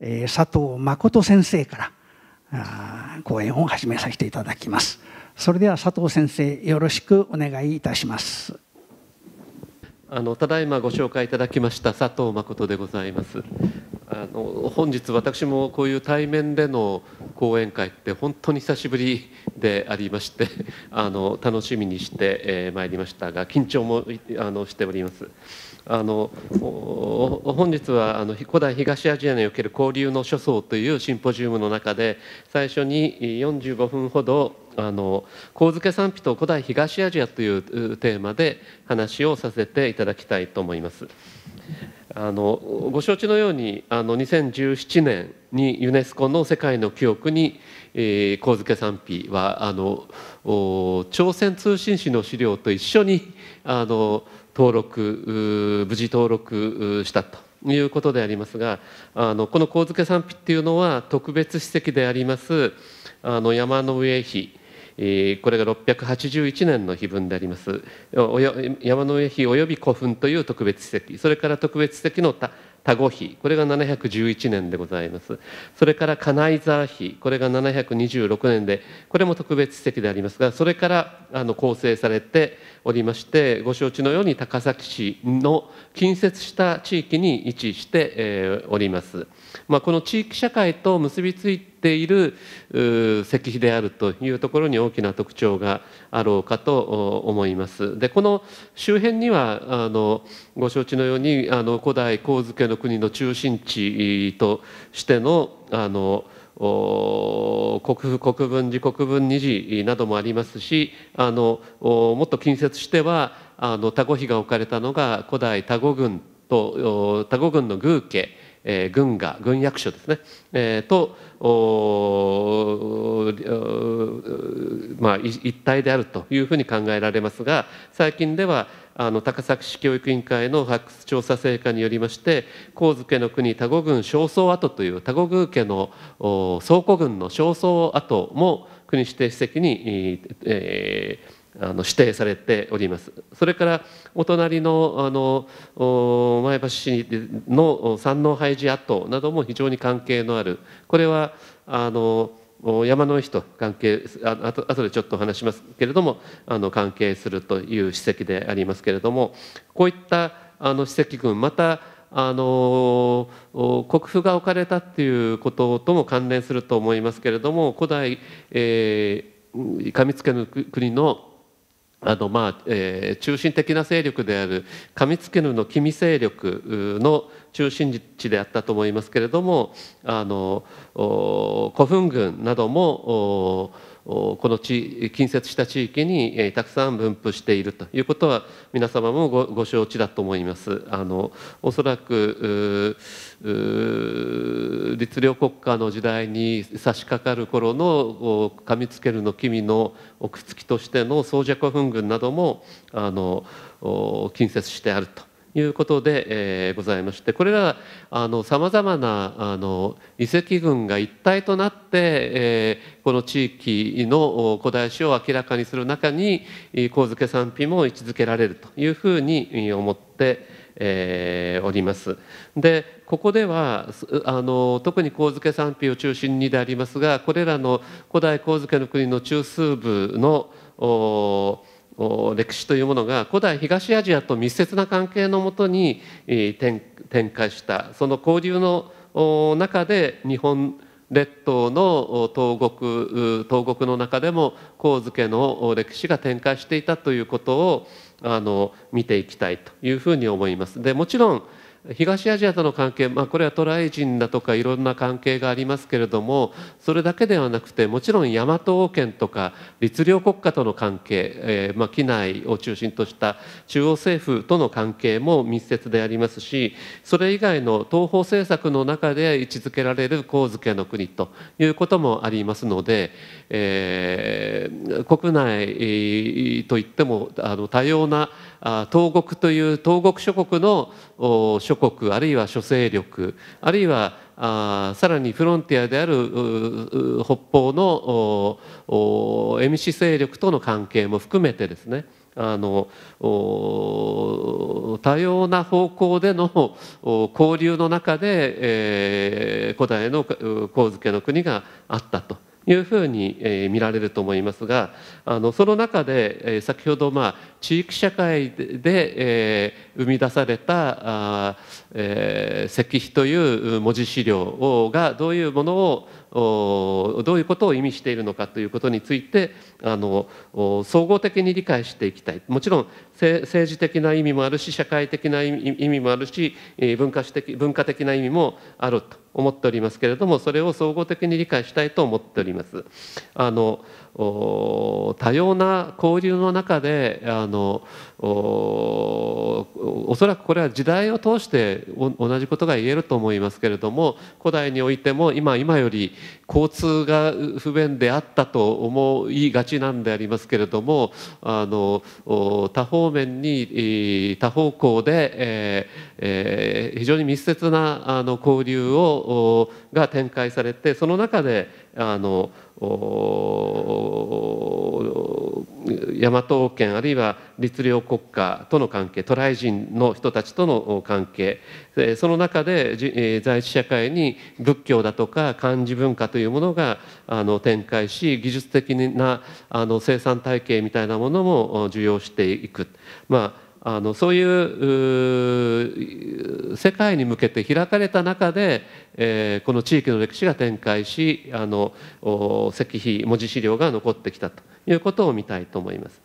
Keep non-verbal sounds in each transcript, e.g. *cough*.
え佐藤誠先生から講演を始めさせていただきますそれでは佐藤先生よろしくお願いいたしますあのただいまご紹介いただきました佐藤誠でございますあの本日私もこういう対面での講演会って本当に久しぶりでありましてあの楽しみにしてまいりましたが緊張もあのしております。あの本日はあの古代東アジアにおける交流の諸相というシンポジウムの中で最初に45分ほどあの「神付賛否と古代東アジア」というテーマで話をさせていただきたいと思います。あのご承知のようにあの2017年にユネスコの世界の記憶に「え津家賛否は」は朝鮮通信使の資料と一緒にあの登録無事登録したということでありますがあのこの神付賛否っていうのは特別史跡でありますあの山の上碑これが681年の碑文であります山の上碑及び古墳という特別史跡それから特別史跡の多語碑これが711年でございますそれから金井沢碑これが726年でこれも特別史跡でありますがそれからあの構成されておりましてご承知のように高崎市の近接した地域に位置して、えおります、まあ、この地域社会と結びついている石碑であるというところに大きな特徴があろうかと思います。でこの周辺にはあのご承知のようにあの古代神漬の国の中心地としてのあの国府国分寺国分二寺などもありますしあのもっと近接してはあの田子碑が置かれたのが古代田子郡と田子郡の宮家えー、軍が軍役所ですね、えー、とまあ、一体であるというふうに考えられますが最近ではあの高崎市教育委員会の発掘調査成果によりまして神津家の国多古郡焦燥跡という多古宮家の倉庫郡の焦燥跡も国指定史跡に、えー、あの指定されておりますそれからお隣のあの前橋市の山王廃寺跡なども非常に関係のあるこれはあの山の石と関係あとでちょっとお話しますけれどもあの関係するという史跡でありますけれどもこういったあの史跡群またあの国府が置かれたっていうこととも関連すると思いますけれども古代、えー、上けの国のあのまあえー、中心的な勢力である上津家の君勢力の中心地であったと思いますけれどもあの古墳群などもこの地近接した地域にたくさん分布しているということは皆様もご承知だと思います。あのおそらく律令国家の時代に差し掛かる頃の噛みつけるの君の奥付きとしての総古墳群などもあの近接してあるということで、えー、ございましてこれらはさまざまなあの遺跡群が一体となって、えー、この地域の古代史を明らかにする中に神付賛否も位置づけられるというふうに思って、えー、おります。でここではあの特に神付賛否を中心にでありますがこれらの古代神付の国の中枢部のお歴史というものが古代東アジアと密接な関係のもとに展開したその交流の中で日本列島の東国東国の中でも神漬の歴史が展開していたということをあの見ていきたいというふうに思います。でもちろん東アジアとの関係、まあ、これは渡来人だとかいろんな関係がありますけれどもそれだけではなくてもちろん大和王権とか律令国家との関係、えー、まあ、機内を中心とした中央政府との関係も密接でありますしそれ以外の東方政策の中で位置づけられる神漬の国ということもありますので、えー、国内といってもあの多様な東国という東国諸国の諸国あるいは諸勢力あるいはさらにフロンティアである北方のミシ勢力との関係も含めてですねあの多様な方向での交流の中で、えー、古代の神津家の国があったというふうに、えー、見られると思いますがあのその中で、えー、先ほど、まあ、地域社会で、えー、生み出されたあ、えー、石碑という文字資料がどういうものをどういうことを意味しているのかということについてあの総合的に理解していきたいもちろん政治的な意味もあるし社会的な意味もあるし文化史的文化的な意味もあると思っておりますけれどもそれを総合的に理解したいと思っております。あの多様な交流の中であのおそらくこれは時代を通して同じことが言えると思いますけれども古代においても今今より交通が不便であったと思いがちなんでありますけれどもあの多方面に多方向で、えーえー、非常に密接なあの交流をが展開されてその中であの大和王権あるいは律令国家との関係渡来人の人たちとの関係その中で在地社会に仏教だとか漢字文化というものがあの展開し技術的なあの生産体系みたいなものも受容していく、まあのそういう世界に向けて開かれた中で、えー、この地域の歴史が展開しあの石碑文字資料が残ってきたということを見たいと思います。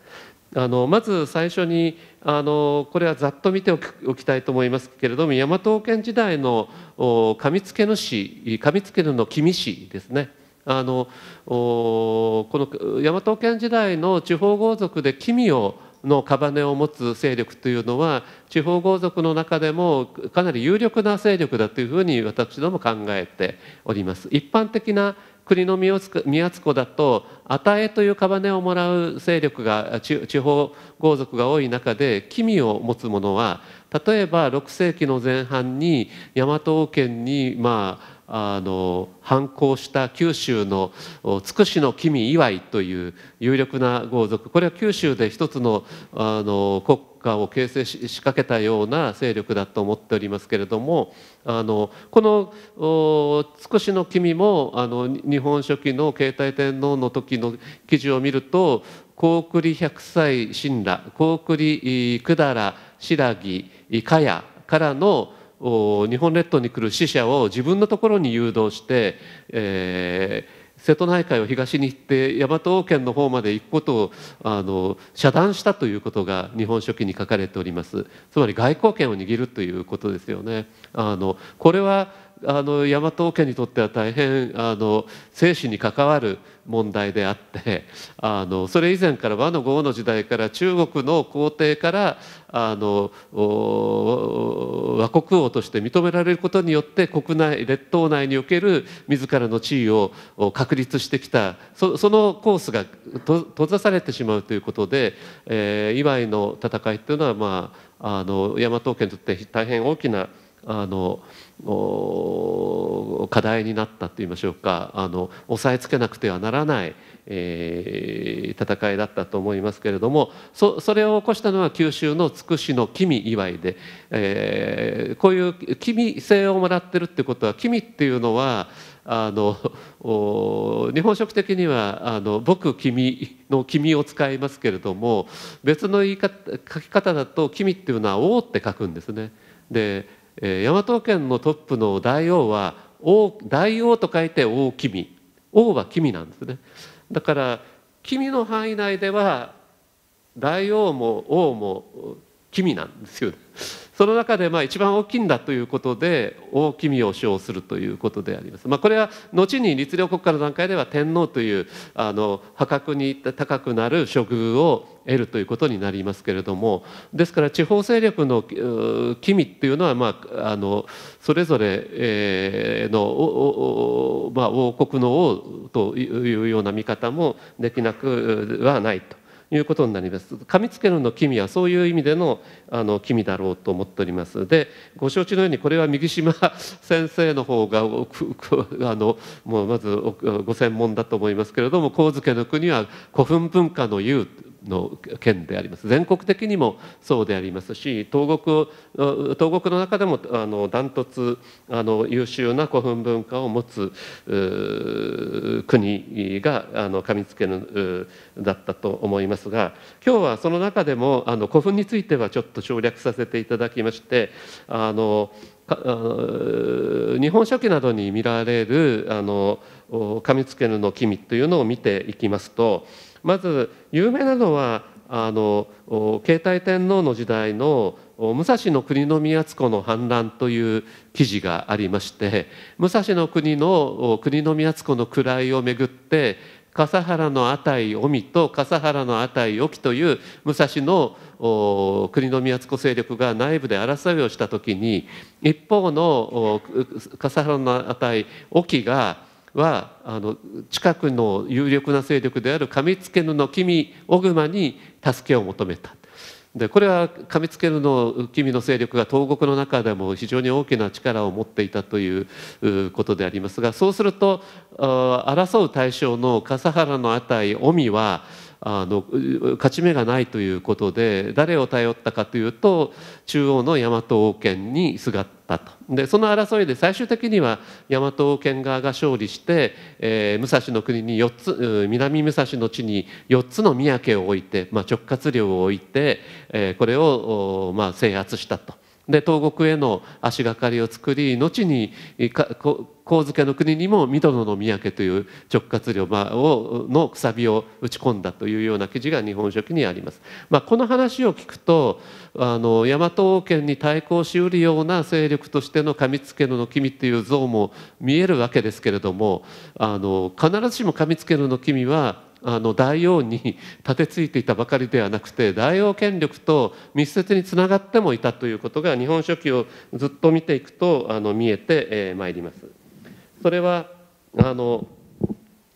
あのまず最初にあのこれはざっと見ておきたいと思いますけれども大和王権時代の上付の市上付の君氏ですね。あのこの大和王権時代の地方豪族で君をの束を持つ勢力というのは地方豪族の中でもかなり有力な勢力だというふうに私ども考えております。一般的な国の宮津湖だと与えという束をもらう勢力が地方豪族が多い中で君を持つ者は例えば6世紀の前半に大和王権にまああの反抗した九州のつくしの君祝いという有力な豪族これは九州で一つのあの国家を形成し仕掛けたような勢力だと思っておりますけれどもあのこの「つくしの君も」あの日本書紀の慶太天皇の時の記事を見ると高栗百歳神羅高栗百済新羅加谷からの「日本列島に来る死者を自分のところに誘導して、えー、瀬戸内海を東に行って大和王権の方まで行くことをあの遮断したということが「日本書紀」に書かれておりますつまり外交権を握るということですよね。あのこれはあの大和王家にとっては大変あの生死に関わる問題であって *laughs* あのそれ以前から和の豪の時代から中国の皇帝からあの和国王として認められることによって国内列島内における自らの地位を確立してきたそそのコースが閉ざされてしまうということで、えー、今の戦いというのは、まあ、あの大和王家にとって大変大きなあの課題になったといいましょうかあの抑えつけなくてはならない、えー、戦いだったと思いますけれどもそれを起こしたのは九州のつくしの君祝いで、えー、こういう君性をもらってるってことは君っていうのはあの日本食的にはあの僕君の君を使いますけれども別の言い方書き方だと君っていうのは王って書くんですね。でえ大和県のトップの大王は大王と書いて大君王は君なんですねだから君の範囲内では大王も王も君なんですよ、ねその中でまあ一番大きいんだということで大君を称するということであります。まあ、これは後に律令国家の段階では天皇というあの破格に高くなる処遇を得るということになりますけれどもですから地方勢力の君っていうのは、まあ、あのそれぞれの、まあ、王国の王というような見方もできなくはないと。いうことになります。噛みつけるの君はそういう意味でのあの君だろうと思っております。でご承知のようにこれは右島先生の方があのもうまずご専門だと思いますけれども「神家の国は古墳文化の優」の県であります全国的にもそうでありますし東国東国の中でもあのダントツあの優秀な古墳文化を持つ国があの上付のだったと思いますが今日はその中でもあの古墳についてはちょっと省略させていただきましてあの日本書紀などに見られるあの紙付け布の機微というのを見ていきますとまず有名なのはあの慶太天皇の時代の武蔵の国宮津子の反乱という記事がありまして武蔵の国の国宮津子の位をめぐって笠原の値臣と笠原の値沖という武蔵の国宮津子勢力が内部で争いをした時に一方の笠原の値沖がはあの近くの有力な勢力である上付の君小熊に助けを求めた。でこれは噛みつけるの君の勢力が東国の中でも非常に大きな力を持っていたということでありますがそうすると争う対象の笠原の辺り臣はあの勝ち目がないということで誰を頼ったかというと中央の大和王権にすがったとでその争いで最終的には大和王権側が勝利して、えー、武蔵の国に4つ南武蔵の地に4つの三宅を置いて、まあ、直轄領を置いて、えー、これを、まあ、制圧したと。で東国への足がかりを作り後に神津家の国にも「ミドの三宅」という直轄領のくさびを打ち込んだというような記事が「日本書紀」にあります。まあ、この話を聞くとあの大和王権に対抗しうるような勢力としての上付の君という像も見えるわけですけれどもあの必ずしも上付の君はあの大王に立てついていたばかりではなくて大王権力と密接につながってもいたということが「日本書紀」をずっと見ていくとあの見えてま、えいります。それはあの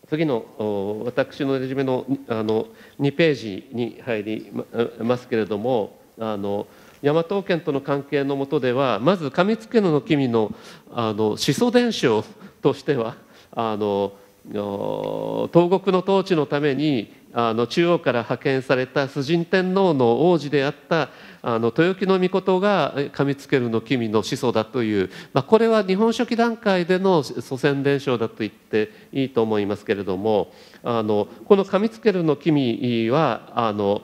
次の私のレジュメのあの2ページに入りますけれどもあの大和王権との関係のもとではまず上津家の君のあの始祖伝承としてはあの東国の統治のためにあの中央から派遣された崇神天皇の王子であったあの豊城の皇が上けるの君の始祖だという、まあ、これは日本書紀段階での祖先伝承だと言っていいと思いますけれどもあのこのつけるの君はあの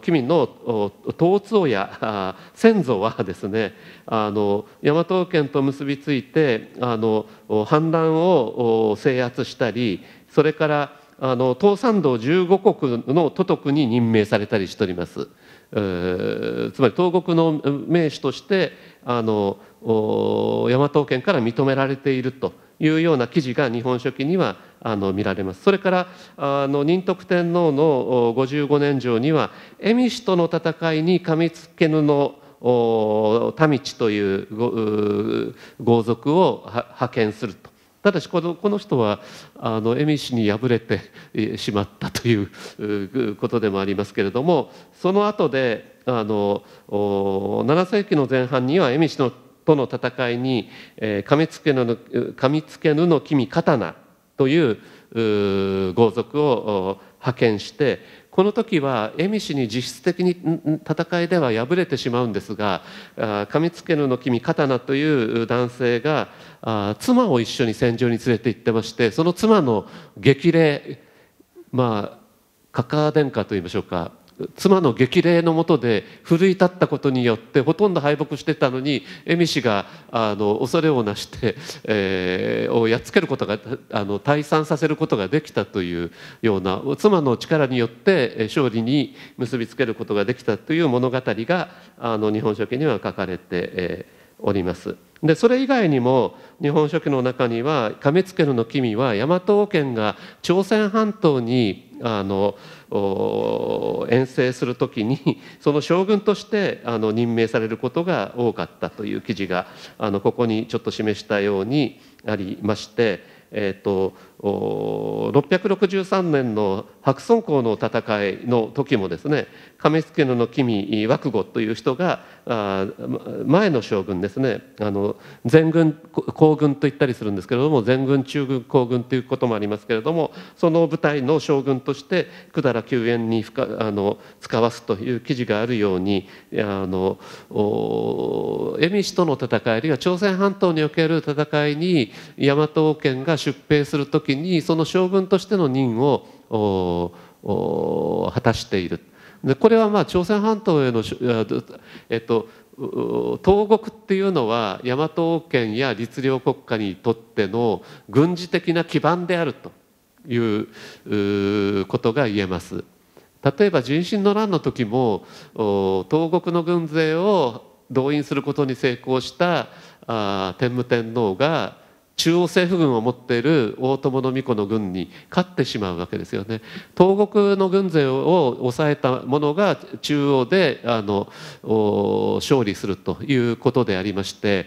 君の統王や先祖はですねあの大和県と結びついてあの反乱を制圧したりそれからあの東山道15国の都督に任命されたりしております。えつまり東国の名手としてあの大和県から認められていると。いうような記事が「日本書紀」にはあの見られますそれからあの仁徳天皇の55年上には蝦夷との戦いに上付けぬ布田道という豪族を派遣すると。ただしこのこの人はあの恵美氏に敗れてしまったということでもありますけれどもその後であの7世紀の前半には恵美氏のとの戦いに、えー、噛みつけぬの噛みつけぬの君刀という豪族を派遣してこの時は恵美氏に実質的に戦いでは敗れてしまうんですが噛みつけぬの君刀という男性が妻を一緒に戦場に連れて行ってましてその妻の激励まあカカ殿下といいましょうか妻の激励のもとで奮い立ったことによってほとんど敗北してたのに恵美氏があの恐れをなして、えー、をやっつけることがあの退散させることができたというような妻の力によって勝利に結びつけることができたという物語があの日本書紀には書かれて、えおります。でそれ以外にも「日本書紀」の中には「亀付の君は大和王権が朝鮮半島にあの、遠征する時に *laughs* その将軍としてあの任命されることが多かったという記事があのここにちょっと示したようにありまして、えっと663年の白村江の戦いの時もですね亀助の君枠子という人が前の将軍ですねあの前軍後軍と言ったりするんですけれども前軍中軍後軍ということもありますけれどもその部隊の将軍として百済救援にあの使わすという記事があるようにあの恵比寿との戦いあるいは朝鮮半島における戦いに大和王権が出兵する時時にその将軍としての任を果たしているでこれはまあ朝鮮半島への、えっと、東国っていうのは大和王権や律令国家にとっての軍事的な基盤であるということが言えます。例えば人心の乱の時も東国の軍勢を動員することに成功したあ天武天皇が中央政府軍を持っている大友の子の軍に勝ってしまうわけですよね東国の軍勢を抑えたものが中央であの勝利するということでありまして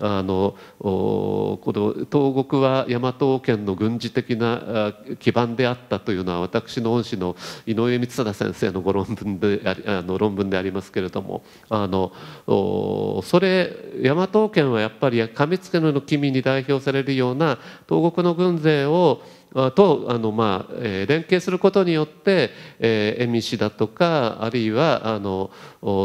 あのこの東国は大和王権の軍事的な基盤であったというのは私の恩師の井上光貞先生のご論文であの論文でありますけれどもあのそれ大和王権はやっぱり上付の君に代表されるような東国の軍勢をとあの、まあえー、連携することによって、えー、蝦夷だとかあるいはあの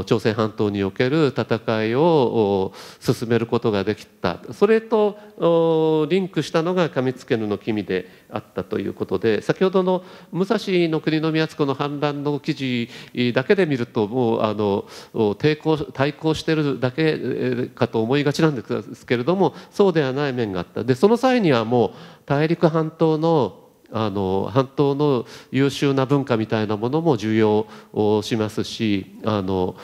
朝鮮半島における戦いを進めることができたそれとリンクしたのが上付の君であったということで先ほどの武蔵の国宮津子の反乱の記事だけで見るともうあの抵抗対抗してるだけかと思いがちなんですけれどもそうではない面があった。でその際にはもう大陸半島のあの半島の優秀な文化みたいなものも重要をしますしあの、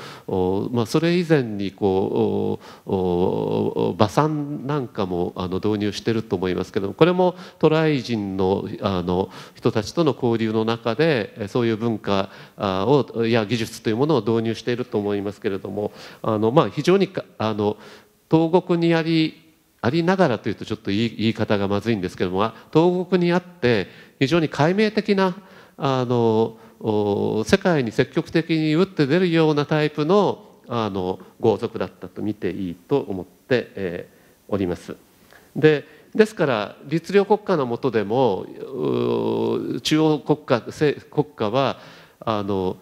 まあ、それ以前にこう馬産なんかもあの導入してると思いますけどこれも渡来人のあの人たちとの交流の中でそういう文化をや技術というものを導入していると思いますけれどもあの、まあ、非常にあの東国にありありながらというとちょっと言い言い方がまずいんですけども東国にあって非常に解明的なあの世界に積極的に打って出るようなタイプのあの豪族だったと見ていいと思って、えー、おります。でですから律令国家の下でも中央国家国家はあの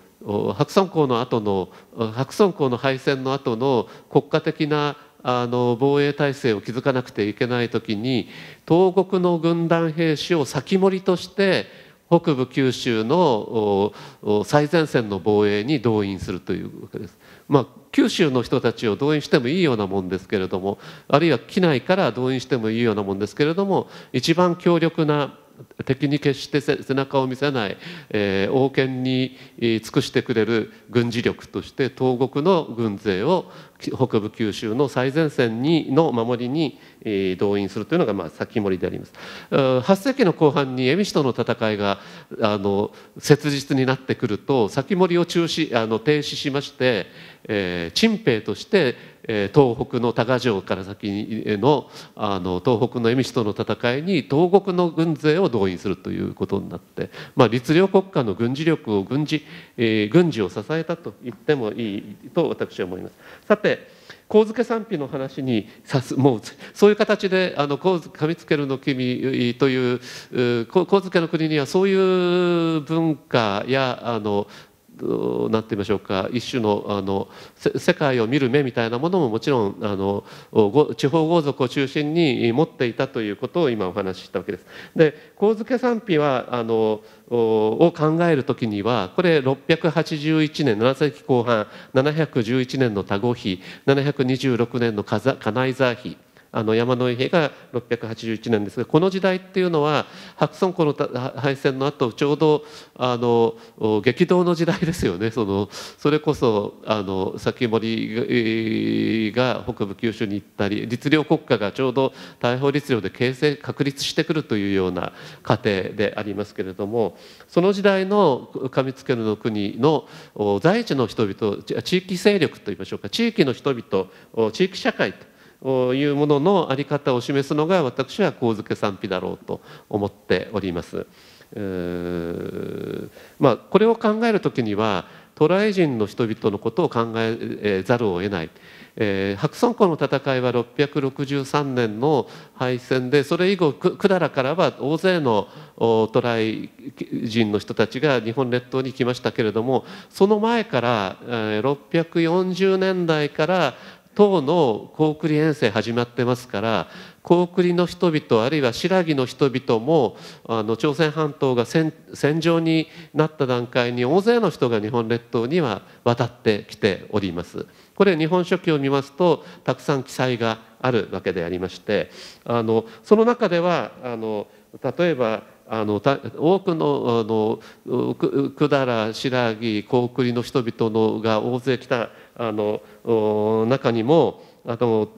白村江の後の白村江の敗戦の後の国家的なあの防衛体制を築かなくてはいけない時に東国の軍団兵士を先盛りとして北部九州の最前線の防衛に動員するというわけです。まあ、九州の人たちを動員してもいいようなもんですけれどもあるいは機内から動員してもいいようなもんですけれども一番強力な敵に決して背中を見せない、えー、王権に尽くしてくれる軍事力として東国の軍勢を北部九州の最前線にの守りに、動員するというのが、まあ、先盛りであります。8世紀の後半に蝦夷との戦いがあの切実になってくると先盛りを中止あの停止しまして、えー、陳兵としてえ東北の多賀城から先のあの東北の蝦夷との戦いに東国の軍勢を動員するということになって、まあ、律令国家の軍事力を軍事,、えー、軍事を支えたと言ってもいいと私は思います。さて神家賛否の話にさすもうそういう形で「あの神付の君」という神家の国にはそういう文化やあの何て言いましょうか一種のあの世界を見る目みたいなものももちろんあの地方豪族を中心に持っていたということを今お話ししたわけです。で神家賛否はあのを考える時にはこれ681年7世紀後半711年の多語碑726年の金井沢碑あの山の家が681年ですがこの時代っていうのは白村江の敗戦の後ちょうどあの激動の時代ですよねそのそれこそあの先森が北部九州に行ったり律令国家がちょうど大法律令で形成確立してくるというような過程でありますけれどもその時代の上付の国の在地の人々地域勢力といいましょうか地域の人々地域社会と。いうもののあり方を示すのが私は神付賛否だろうと思っております。まあ、これを考える時には渡来人の人々のことを考えざるを得ない。えー、白村江の戦いは663年の敗戦でそれ以後百済からは大勢の渡来人の人たちが日本列島に来ましたけれどもその前から、えー、640年代から党の高句麗遠征始まってますから高句麗の人々あるいは新羅の人々もあの朝鮮半島が戦場になった段階に大勢の人が日本列島には渡ってきております。これ日本書紀を見ますとたくさん記載があるわけでありましてあのその中ではあの例えばあの多くのあの百済新羅高句麗の人々のが大勢来たあの中にもあの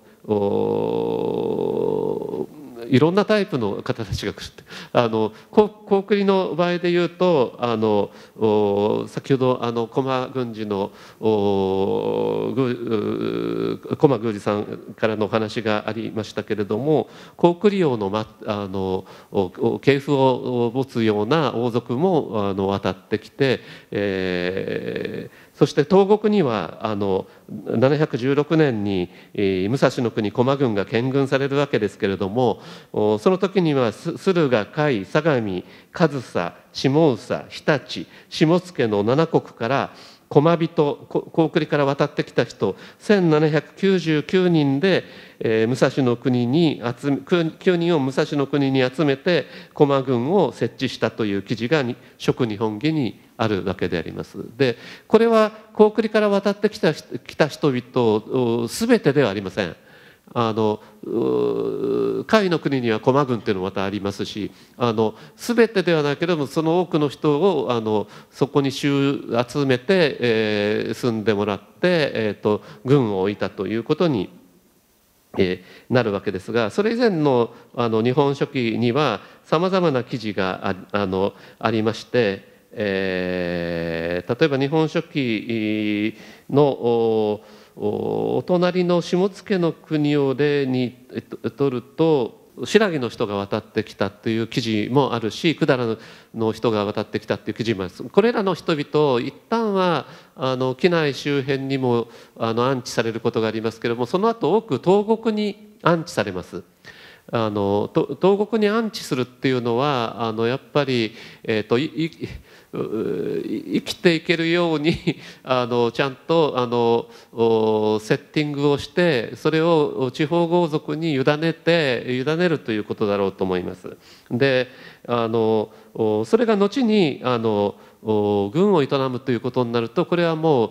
いろんなタイプの方たちが来るあの高栗の場合で言うとあの先ほどあの駒郡司の駒宮司さんからのお話がありましたけれども高栗王の,、ま、あの系譜を持つような王族もあの渡ってきて、えーそして東国にはあの716年に、えー、武蔵の国駒軍が建軍されるわけですけれどもその時には駿河甲斐相模上総下総日立下野の7国から駒人高句麗から渡ってきた人1799人で、えー、武蔵の国に集め9人を武蔵の国に集めて駒軍を設置したという記事が食日本記にあるわけであります。でこれは高句麗から渡ってきたきた人々全てではありません。あの甲斐の国には駒軍っていうのもまたありますしあの全てではないけれどもその多くの人をあのそこに集めて、えー、住んでもらって、えーと、軍を置いたということに、えー、なるわけですがそれ以前のあの「日本書紀」にはさまざまな記事があのありまして、えー、例えば「日本書紀の」のお隣の下野の国を例にとると新羅の人が渡ってきたという記事もあるし百済の人が渡ってきたという記事もあるこれらの人々一旦はあの機内周辺にもあの安置されることがありますけれどもその後多く東国に安置されます。あの東国に安置するっていうのはあのやっぱり、えーと、と生きていけるようにあのちゃんとあのセッティングをしてそれを地方豪族に委ねて委ねるということだろうと思います。であのそれが後にあの軍を営むということになるとこれはも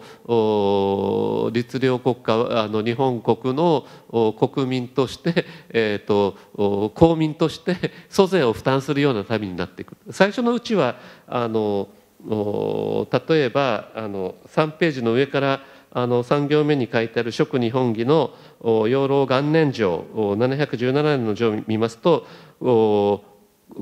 う律令国家あの日本国の国民として、えーと、公民として租税を負担するような旅になっていく最初のうちはあの例えばあの3ページの上からあの3行目に書いてある「食日本儀」の養老元年条」717年の条を見ますと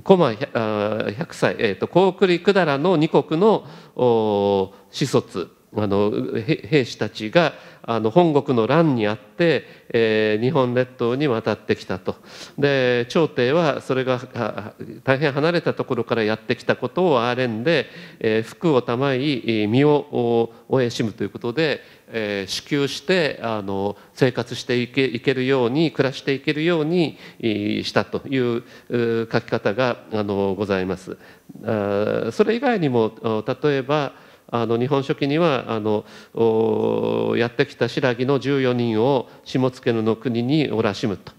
コマ100歳、えーと、と高栗百済の二国の子卒あの兵士たちがあの本国の乱にあって、えー、日本列島に渡ってきたとで朝廷はそれが大変離れたところからやってきたことを憐れんで、えー、服をたまい身をおえしむということで、えー、支給してあの生活していけいけるように暮らしていけるようにしたという書き方があのございます。あそれ以外にも例えばあの日本書紀にはあのやってきた新羅の14人を下野の国におらしむと。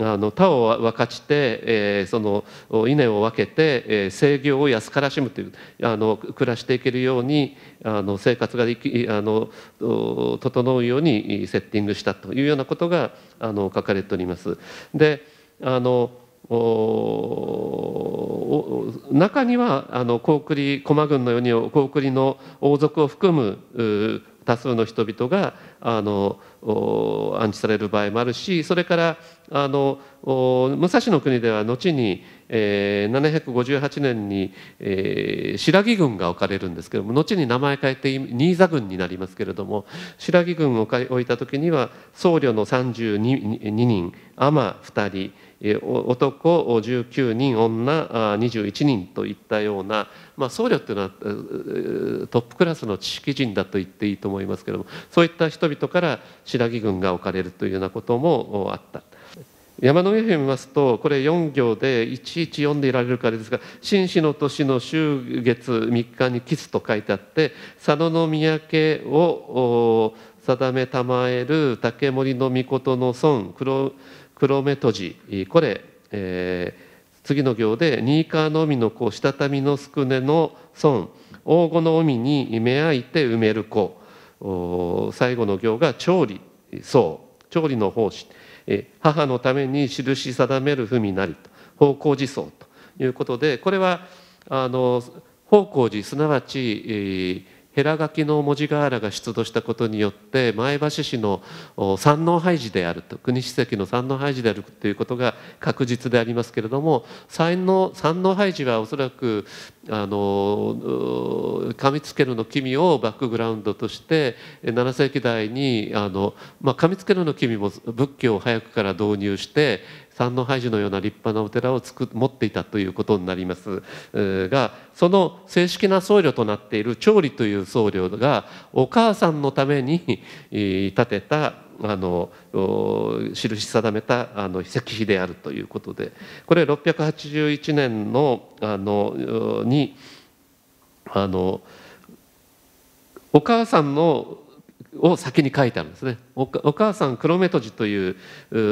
あの他を分かちて、えー、その稲を分けて、えー、を安からしむというあの暮らしていけるようにあの生活ができあの整うようにセッティングしたというようなことがあの書かれております。であの中にはあの高麗駒軍のように高麗の王族を含む多数の人々があの安置される場合もあるしそれからあの武蔵の国では後に、えー、758年に、えー、白木軍が置かれるんですけども後に名前変えて新座軍になりますけれども白木軍を置いた時には僧侶の32人尼2人男19人女21人といったような、まあ、僧侶というのはトップクラスの知識人だと言っていいと思いますけれどもそういった人々から白木軍が置かれるというようなこともあった。山の上を見ますとこれ4行でいちいち読んでいられるからですが「紳士の年の終月3日にキス」と書いてあって佐野の宮家を定めたまえる竹森の御事の孫黒黒目とじこれ、えー、次の行で「新川の海の子したたみのすくねの孫黄金の海に目あいて埋める子」最後の行が「調理そう調理の奉仕」母のために印定める文なりと方向寺僧ということでこれはあの方向寺すなわち、寺垣書きの文字瓦が出土したことによって前橋市の山王廃寺であると国史跡の山王廃寺であるということが確実でありますけれども山王廃寺はおそらくあの上けるの君をバックグラウンドとして7世紀代にあの、まあ、上けるの君も仏教を早くから導入して三の廃寺のような立派なお寺を持っていたということになりますがその正式な僧侶となっている調理という僧侶がお母さんのために建てたあの印定めたあの石碑であるということでこれ681年のあのにあのお母さんのを先に書いてあるんですねお母さん黒目とじという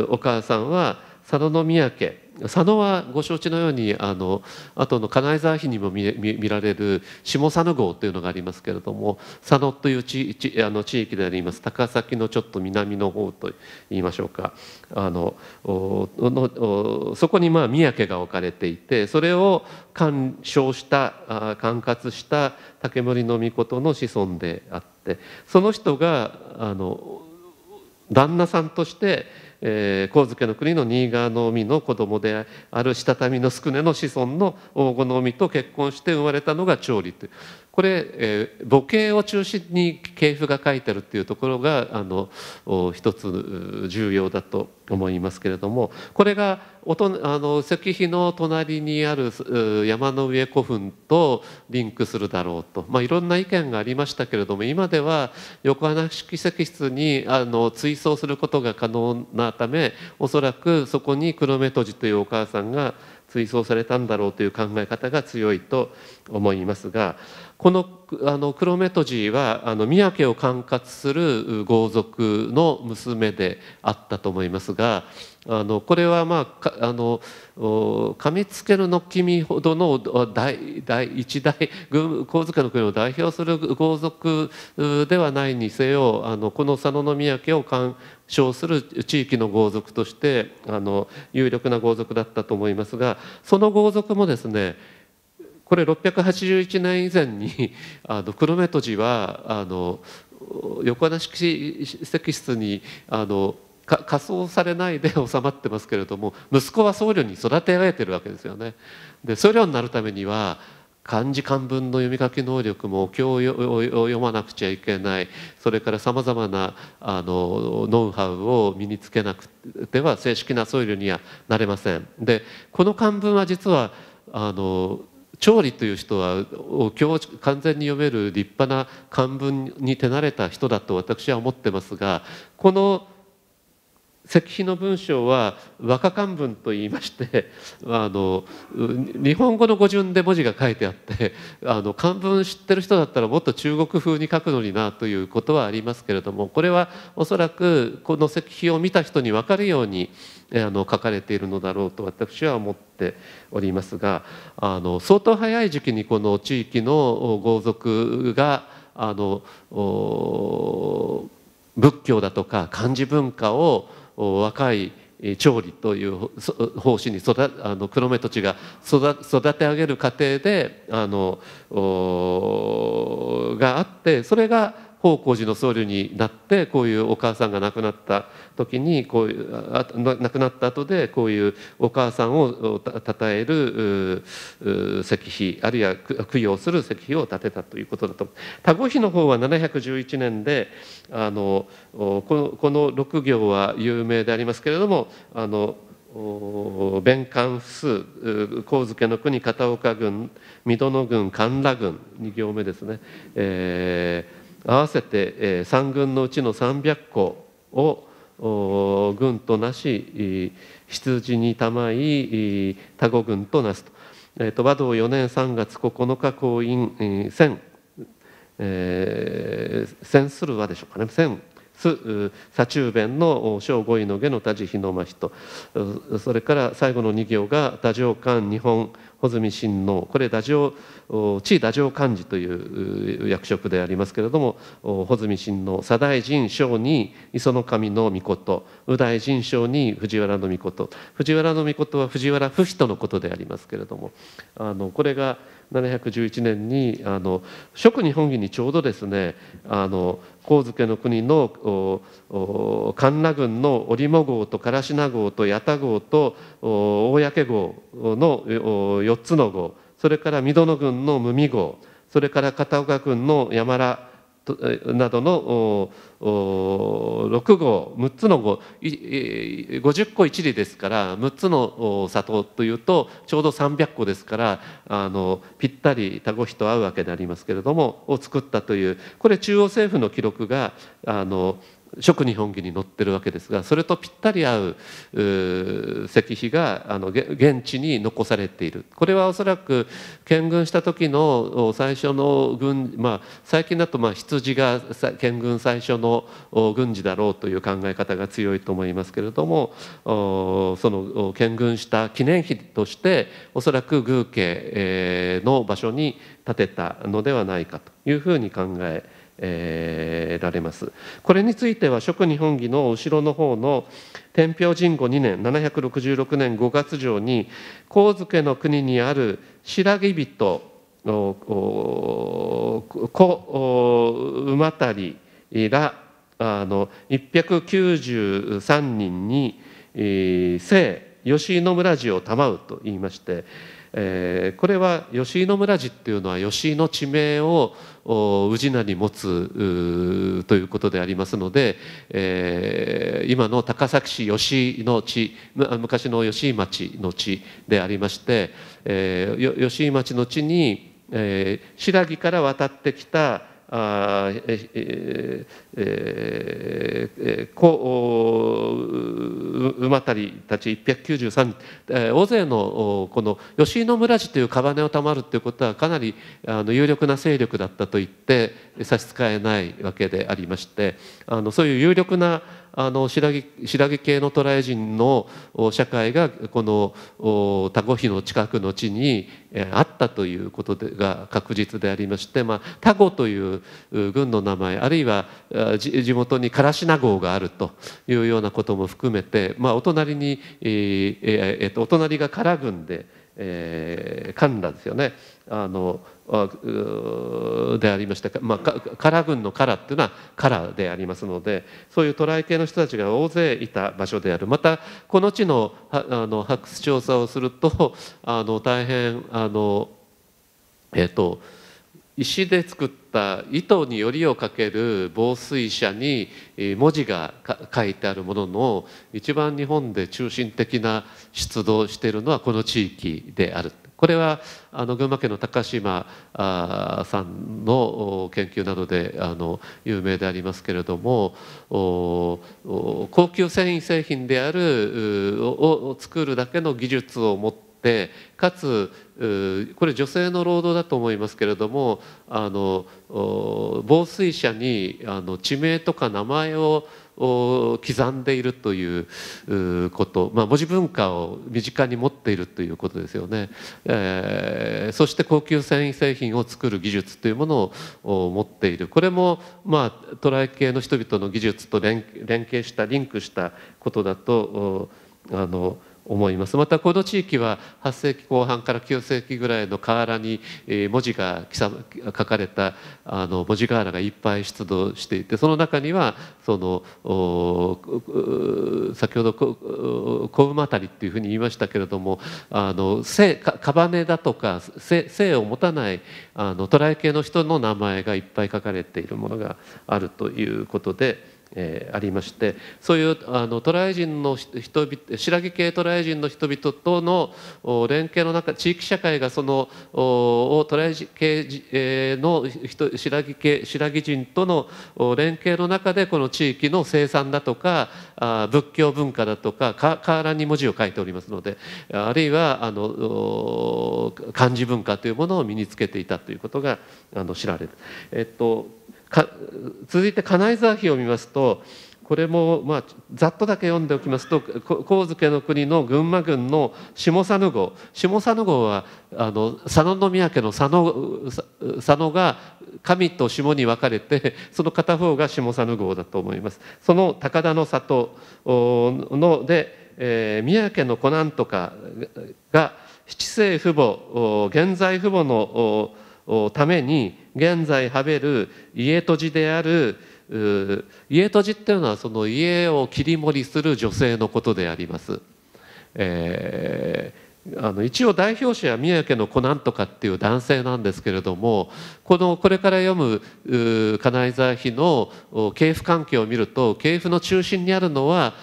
お母さんは佐野宮家佐野はご承知のようにあの後の金井沢碑にも見られる下佐野郷というのがありますけれども佐野という地あの地域であります高崎のちょっと南の方と言いましょうかあのそこにまあ宮家が置かれていてそれを鑑賞した管轄した竹森の子の子孫であってその人があの旦那さんとしてえー、神漬の国の新川の海の子供であるしたたみの宿根の子孫の黄金の海と結婚して生まれたのが調理というこれ、えー、母系を中心に系譜が書いてるっていうところがあの一つ重要だと思いますけれどもこれがおとあの石碑の隣にある山の上古墳とリンクするだろうと、まあ、いろんな意見がありましたけれども今では横穴式石室にあの追葬することが可能なためおそらくそこに黒目閉じというお母さんが追葬されたんだろうという考え方が強いと思いますがこのあのクロメトジーはあのを管轄する豪族の娘であったと思いますがあのこれはまああのかみつけるの君ほどの大大一大神塚の国を代表する豪族ではないにせよあのこの佐野宮家を鑑賞する地域の豪族としてあの有力な豪族だったと思いますがその豪族もですねこれ681年以前にあの黒目とじはあの横穴式石室にあの仮装されないで収まってますけれども息子は僧侶に育てられてるわけですよね。で僧侶になるためには漢字漢文の読み書き能力もお経を読まなくちゃいけないそれからさまざまなあのノウハウを身につけなくては正式な僧侶にはなれません。でこの漢文は実はあの調理という人はお経を完全に読める立派な漢文に手慣れた人だと私は思ってますがこの石碑の文章は和歌漢文といいまして *laughs* あの日本語の語順で文字が書いてあって *laughs* あの漢文知ってる人だったらもっと中国風に書くのになということはありますけれどもこれはおそらくこの石碑を見た人に分かるようにあの書かれているのだろうと私は思っておりますがあの相当早い時期にこの地域の豪族があの仏教だとか漢字文化を若い調理という方針に育あの黒目土地が育て上げる過程であのがあってそれが方広寺の僧侶になってこういうお母さんが亡くなった時にこういうあ亡くなった後でこういうお母さんをたたえる石碑あるいは供養する石碑を建てたということだと多子碑の方は711年であのこの六6行は有名でありますけれどもあの弁官府数神付の国片岡郡水戸郡甘楽郡2行目ですね、えー合わせて3軍のうちの300個を軍となし羊にたまい他護軍となすと。え和道4年3月9日公印戦0えする和でしょうかね戦す左中弁の小五位の下の田地日の真人それから最後の2行が多上官日本穂積親王これ太政地位太政幹事という役職でありますけれども穂積親王左大臣将に磯の神の御事右大臣将に藤原の御事藤原の御事は藤原不人のことでありますけれどもあのこれが711年にあの職日本儀にちょうどですねあの神漬の国の神羅軍の織茂号と唐品号と八田号と公号の4つの号それから美の軍の無味号それから片岡軍の山良などの6号6つの号50個一里ですから6つの里というとちょうど300個ですからあのぴったりタ子ヒと合うわけでありますけれどもを作ったというこれ中央政府の記録があの食日本儀に載ってるわけですがそれとぴったり合う石碑があの現地に残されているこれはおそらく建軍した時の最初の軍、まあ、最近だとまあ羊が建軍最初の軍事だろうという考え方が強いと思いますけれどもその建軍した記念碑としておそらく宮家の場所に建てたのではないかというふうに考ええられます。これについては、職日本儀の後ろの方の天平神後2年、766年5月上に、神漬の国にある白木人、子馬たりらあの193人に、え聖吉井野村寺を賜うと言いまして、えー、これは吉井野村寺っていうのは吉井の地名を氏名に持つということでありますので、えー、今の高崎市吉の地昔の吉井町の地でありまして、えー、吉井町の地に、えー、白木から渡ってきたあえええ子馬たりたち193人、えー、大勢のこの吉井の村寺という屍をたまるということはかなりあの有力な勢力だったと言って差し支えないわけでありましてあのそういう有力なあの白毛系の渡来人の社会がこの田子比の近くの地にあったということが確実でありまして、まあ、という軍の名前あるいは地元にカラシナ号があるというようなことも含めて、まあ、お隣に、えーえー、お隣が唐軍で。えー、んンですよねあのでありました、まあ、唐軍のラっていうのはラでありますのでそういう渡来系の人たちが大勢いた場所であるまたこの地のあの発掘調査をするとあの大変あのえっ、ー、と石で作った糸によりをかける防水車に文字が書いてあるものの一番日本で中心的な出土しているのはこの地域である。これはあの群馬県の高島あさんの研究などであの有名でありますけれども高級繊維製品であるを作るだけの技術を持ってかつこれ女性の労働だと思いますけれどもあの防水車にあの地名とか名前を刻んでいるということ、まあ、文字文化を身近に持っているということですよね、えー、そして高級繊維製品を作る技術というものを持っているこれも、まあ、トライ系の人々の技術と連携したリンクしたことだとあの思いますまたこの地域は8世紀後半から9世紀ぐらいの瓦に文字が書かれたあの文字瓦がいっぱい出土していてその中にはその先ほど小馬たりっていうふうに言いましたけれどもあの性かばねだとか性を持たないあの渡来系の人の名前がいっぱい書かれているものがあるということで。えー、ありましてそういうあの渡来人の人々白木系渡来人の人々との連携の中地域社会がそのをトライ系の人白木系白木人との連携の中でこの地域の生産だとかあ仏教文化だとかカーに文字を書いておりますのであるいはあの漢字文化というものを身につけていたということがあの知られる。えっとか続いて金井沢碑を見ますとこれも、まあ、ざっとだけ読んでおきますと神津の国の群馬郡の下佐野郷下佐野郷はあの佐野宮家の佐野佐野が神と下に分かれてその片方が下佐野郷だと思います。その高田の里ので、えー、宮家の子なんとかが七世父母現在父母のために現在はべる家とじである家とじっていうのはその家を切り盛りする女性のことであります。えーあの一応代表者は宮家の子なんとかっていう男性なんですけれどもこのこれから読む金井沢妃の系譜関係を見ると系譜の中心にあるのは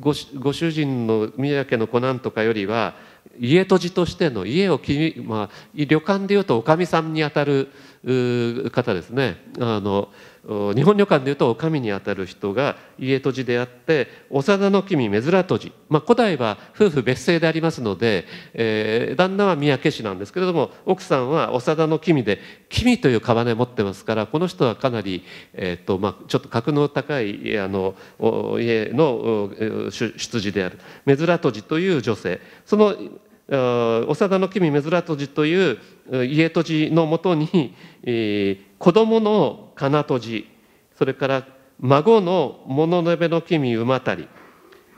ご主人の宮家の子なんとかよりは家とじとしての家をまあ、旅館でいうとおかみさんにあたる方ですねあの日本旅館でいうと神にあたる人が家閉じであって幼の君目面閉じ、まあ、古代は夫婦別姓でありますので、えー、旦那は三宅氏なんですけれども奥さんは田の君で君という冠持ってますからこの人はかなり、えーとまあ、ちょっと格の高いあの家の出自である目面閉とじという女性その長田の君珍とじという家とじのもとに、えー、子供の金とじそれから孫の物のべの君馬たり、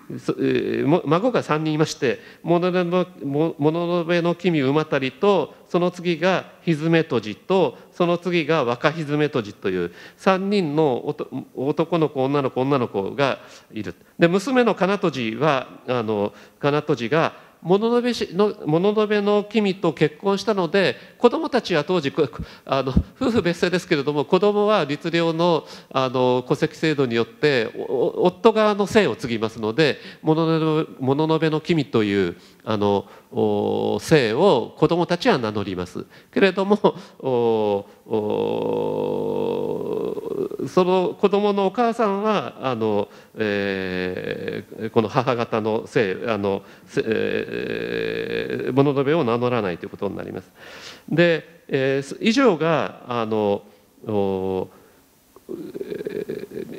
えー、孫が3人いまして物のべの君馬たりとその次がひずめとじとその次が若ひずめとじという3人の男の子女の子女の子がいる。で娘の金とじはあのとじが物の部の物の君と結婚したので子供たちは当時あの夫婦別姓ですけれども子供は律令のあの戸籍制度によって夫側の姓を継ぎますので物の部の君というあの姓を子供たちは名乗ります。けれどもその子供のお母さんはあの、えー、この母方の姓あの、えー、物のべを名乗らないということになります。で、えー、以上があのお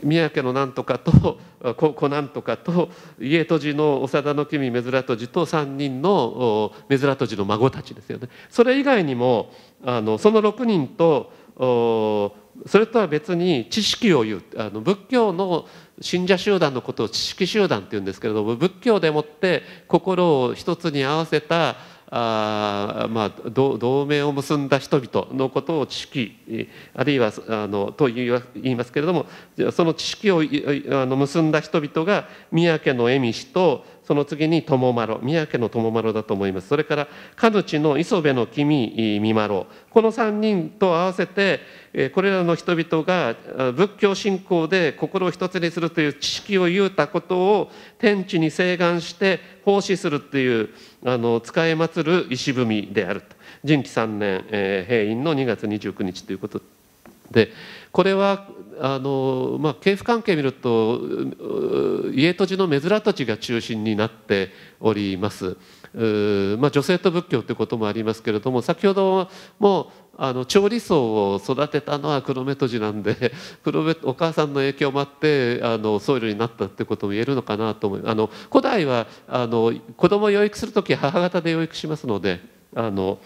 宮家のなんとかと *laughs* 子なんとかと家とじの長田の君目面とじと3人の目面とじの孫たちですよね。それ以外にもあのその6人とおそれとは別に知識を言うあの仏教の信者集団のことを知識集団っていうんですけれども仏教でもって心を一つに合わせたあまあ同盟を結んだ人々のことを知識あるいはあのと言いますけれどもその知識をあの結んだ人々が三宅の恵美氏とその次に友丸、宮家の友丸だと思います。それから、かぬちの磯部の君、三丸。この3人と合わせて、これらの人々が仏教信仰で心を一つにするという知識を言うたことを天地に請願して奉仕するという、あの、使えまつる石踏みであると。人気3年、えー、平院の2月29日ということで、これはあの、まあ、系譜関係見ると家とじのめたちが中心になっております。まあ、女性と仏教ということもありますけれども先ほどもあの調理層を育てたのは黒目とじなんで *laughs* 黒目お母さんの影響もあってあの僧侶になったってことも言えるのかなと思いあの古代はあの子供を養育する時母方で養育しますのであの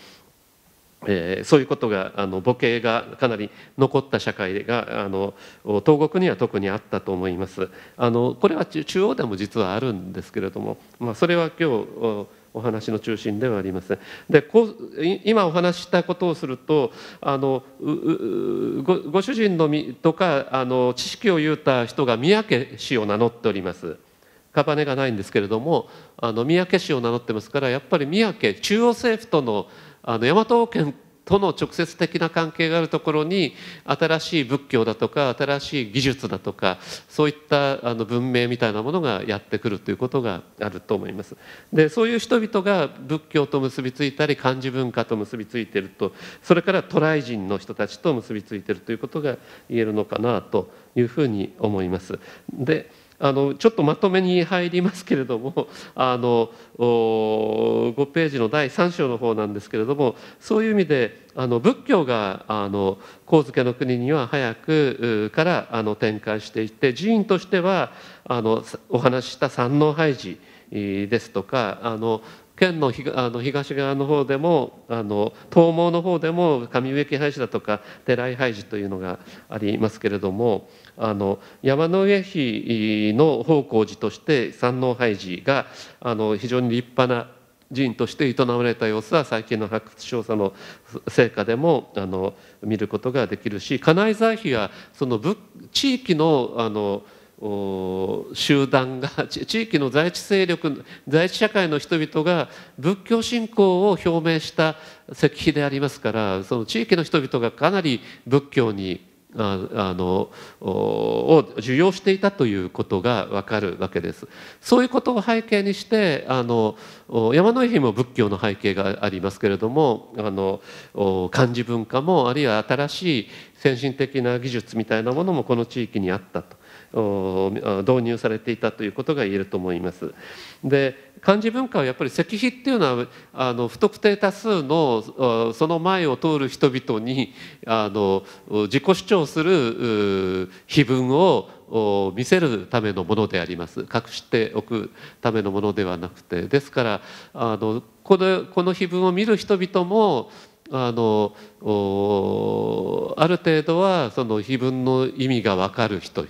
えー、そういうことがあの母系がかなり残った社会があの東国には特にあったと思いますあのこれは中央でも実はあるんですけれども、まあ、それは今日お話の中心ではありませんでこう今お話したことをするとあのご主人のみとかあの知識を言うた人が三宅氏を名乗っております。カバネがないんですけれどもあの三宅氏を名乗ってますからやっぱり三宅中央政府とのあの大和王権との直接的な関係があるところに新しい仏教だとか新しい技術だとかそういったあの文明みたいなものがやってくるということがあると思います。でそういう人々が仏教と結びついたり漢字文化と結びついてるとそれから渡来人の人たちと結びついてるということが言えるのかなというふうに思います。であのちょっとまとめに入りますけれども *laughs* あの5ページの第3章の方なんですけれどもそういう意味であの仏教が上野の国には早くからあの展開していて寺院としてはあのお話しした三能廃寺ですとかあの県のあの東側の方でもあの東毛の方でも上植木廃寺だとか寺井廃寺というのがありますけれどもあの山の上碑の奉公寺として山王廃寺があの非常に立派な寺院として営まれた様子は最近の発掘調査の成果でもあの見ることができるし金井財妃はその地域のあの集団が地域の在地勢力在地社会の人々が仏教信仰を表明した石碑でありますからその地域の人々がかなり仏教にあのを受容していたということがわかるわけです。そういうことを背景にしてあの山の日も仏教の背景がありますけれどもあの漢字文化もあるいは新しい先進的な技術みたいなものもこの地域にあったと。導入されていたということが言えると思います。で漢字文化はやっぱり石碑っていうのはあの不特定多数のその前を通る人々にあの自己主張する碑文を見せるためのものであります隠しておくためのものではなくてですからあのこのこの碑文を見る人々もあのある程度はその碑文の意味が分かる人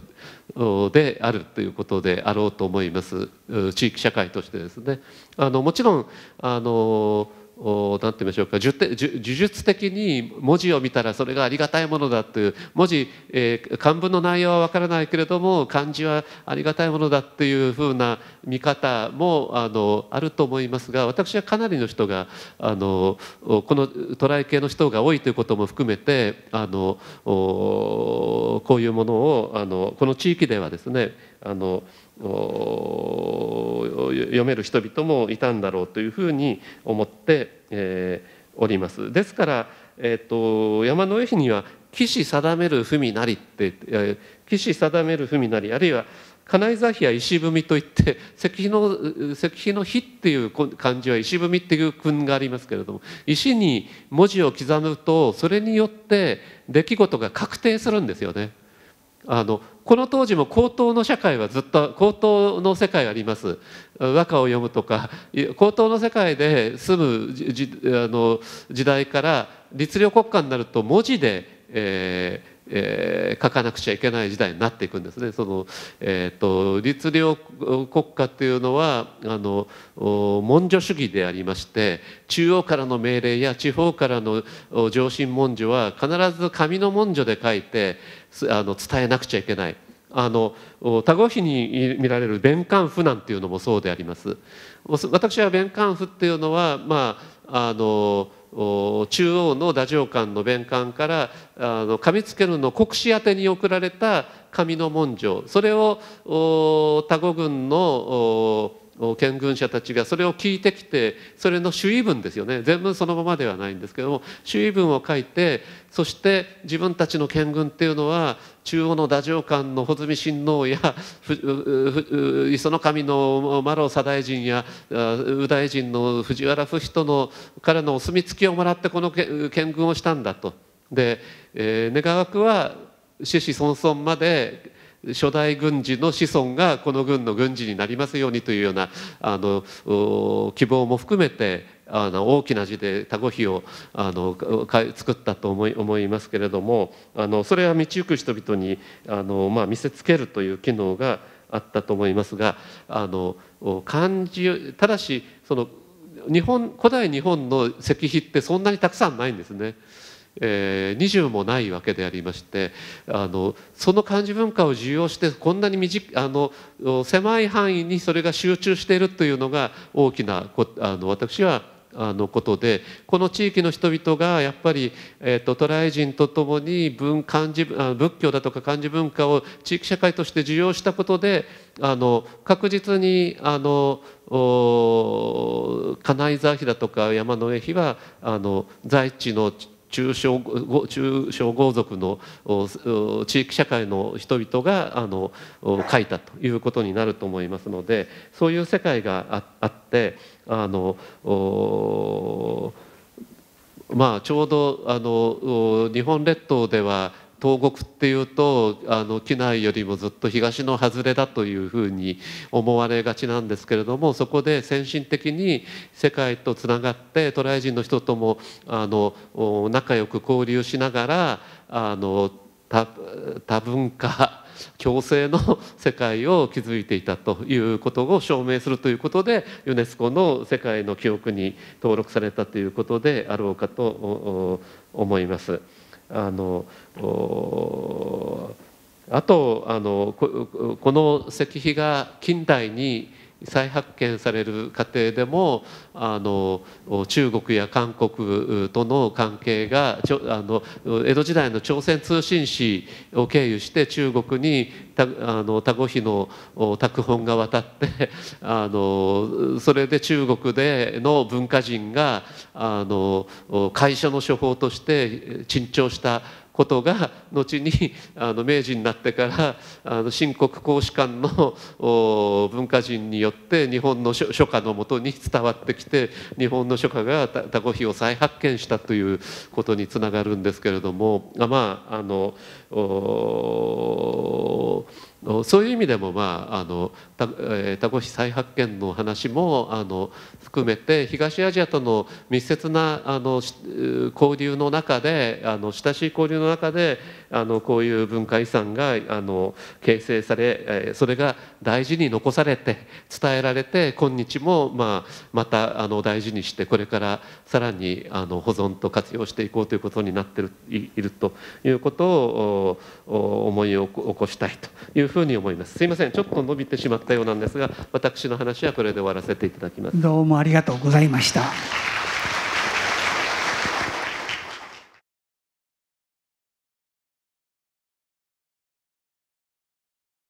であるということであろうと思います地域社会としてですね。あのもちろんあの何て言いましょうか呪術的に文字を見たらそれがありがたいものだという文字、えー、漢文の内容は分からないけれども漢字はありがたいものだっていうふうな見方もあのあると思いますが私はかなりの人があのこの渡来系の人が多いということも含めてあのこういうものをあのこの地域ではですねあの読める人々もいたんだろうというふうに思って、えー、おります。ですから、えーと、山の上碑には「騎士定める文なり」って、騎士定める文なりあるいは金井座碑や石踏みといって *laughs* 石碑の石碑の碑っていう漢字は石踏みっていう訓がありますけれども石に文字を刻むとそれによって出来事が確定するんですよね。あのこの当時も高等の社会はずっと高等の世界あります和歌を読むとか高等の世界で住むじあの時代から律令国家になると文字で、えー、えー、書かなくちゃいけない時代になっていくんですね。そのえーと、律令国家というのはあの文書主義でありまして中央からの命令や地方からの上申文書は必ず紙の文書で書いてあの伝えなくちゃいけない。あの他語比に見られる弁官府なんていうのもそうであります。私は弁官府っていうのは、まあ、あの中央の太政官の弁官からあの上付けの国士宛てに送られた紙の文書それを多護軍の権軍者たちがそれを聞いてきてそれの主意文ですよね全文そのままではないんですけども主意文を書いてそして自分たちの権軍っていうのは中央の太政官の穂積親王や磯の神の丸尾左大臣や右大臣の藤原不比のからのお墨付きをもらってこの見軍をしたんだと。で、えー、願わくは獅子孫孫まで初代軍事の子孫がこの軍の軍事になりますようにというようなあの希望も含めてあの大きな字でタゴ碑をあの作ったと思い思いますけれどもあのそれは道行く人々にあの、まあ、見せつけるという機能があったと思いますがあの漢字ただしその日本古代日本の石碑ってそんなにたくさんないんですね。えー、20もないわけでありましてあのその漢字文化を受容してこんなに短あの狭い範囲にそれが集中しているというのが大きなあの私はあのことでこの地域の人々がやっぱり、えーと、渡来人とともに文漢字仏教だとか漢字文化を地域社会として受容したことであの確実にあの金井沢碑だとか山の上碑はあの在地の中小中小豪族の地域社会の人々があの書いたということになると思いますのでそういう世界があってあのまあちょうどあの日本列島では東国っていうとあの機内よりもずっと東の外れだというふうに思われがちなんですけれどもそこで先進的に世界とつながって渡来人の人ともあの仲良く交流しながらあの多文化共生の世界を築いていたということを証明するということでユネスコの世界の記憶に登録されたということであろうかと思います。あのあとあのこの石碑が近代に再発見される過程でもあの中国や韓国との関係がちょあの江戸時代の朝鮮通信使を経由して中国にたあのタゴ碑の拓本が渡ってあのそれで中国での文化人があの会社の処方として珍重したことが後にあの明治になってからあの新国公使館の文化人によって日本の書家のもとに伝わってきて日本の書家がタコヒを再発見したということにつながるんですけれどもまああのおそういう意味でも、まあ、あのタタコシ再発見の話もあの含めて東アジアとの密接なあの交流の中であの親しい交流の中であのこういう文化遺産があの形成されそれが大事に残されて伝えられて今日も、まあ、またあの大事にしてこれからさらにあの保存と活用していこうということになってるいるということを思い起こしたいというふうに思います。すいませんちょっと伸びてしまったようなんですが私の話はこれで終わらせていただきます。どうもありがとうございました。